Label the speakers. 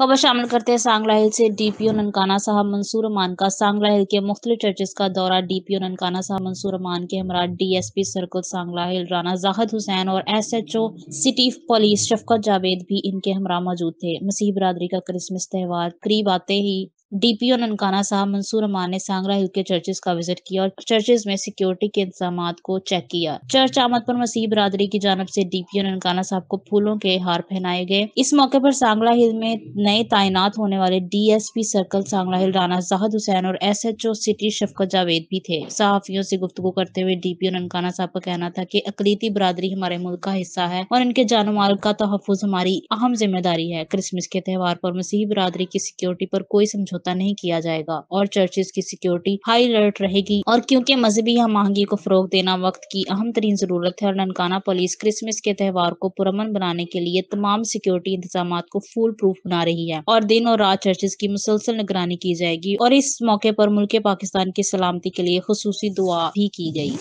Speaker 1: खबर शामिल करते हैं सांगला हिल से डीपीओ ननकाना साहब मंसूर अमान का सांगला हिल के मुख्तलि चर्चेस का दौरा डीपीओ ननकाना साहब मंसूर अमान के हमरा डीएसपी सर्कल सांगला हिल राना जाहद हुसैन और SHO city police Shafqat Javed भी इनके हमरा मौजूद थे मसीह बरदरी का क्रिसमस त्यौहार करीब आते ही डीपीओ ननकाना साहब मंसूर अमान ने सांगरा हिल के चर्चेस का विजिट किया और चर्चेस में सिक्योरिटी के इंतजाम को चेक किया चर्च आमद पर मसीह बरादरी की जानब से डीपीओ ननकाना साहब को फूलों के हार पहनाए गए इस मौके पर सांगला हिल में नए तैनात होने वाले डीएसपी सर्कल सांगला हिल राना जाहद हुसैन और S H O city Shafqat Javed भी थे सहाफियों से गुफ्तु करते हुए डीपीओ ननकाना साहब का कहना था की अकलीती बरदरी हमारे मुल्क का हिस्सा है और इनके जानो माल का तहफुज हमारी अहम जिम्मेदारी है क्रिसमस के त्यौहार पर मसीह बरदरी की सिक्योरिटी पर कोई समझौता समझौता नहीं किया जाएगा और चर्चेज की सिक्योरिटी हाई अलर्ट रहेगी और क्योंकि मजहबी महंगी को फरोग देना वक्त की अहम तरीन जरूरत है और ननकाना पुलिस क्रिसमस के त्यौहार को पुरमन बनाने के लिए तमाम सिक्योरिटी इंतजाम को फूल प्रूफ बना रही है और दिन और रात चर्चेज की मुसलसल निगरानी की जाएगी और इस मौके पर मुल्क पाकिस्तान की सलामती के लिए खसूसी दुआ भी की गई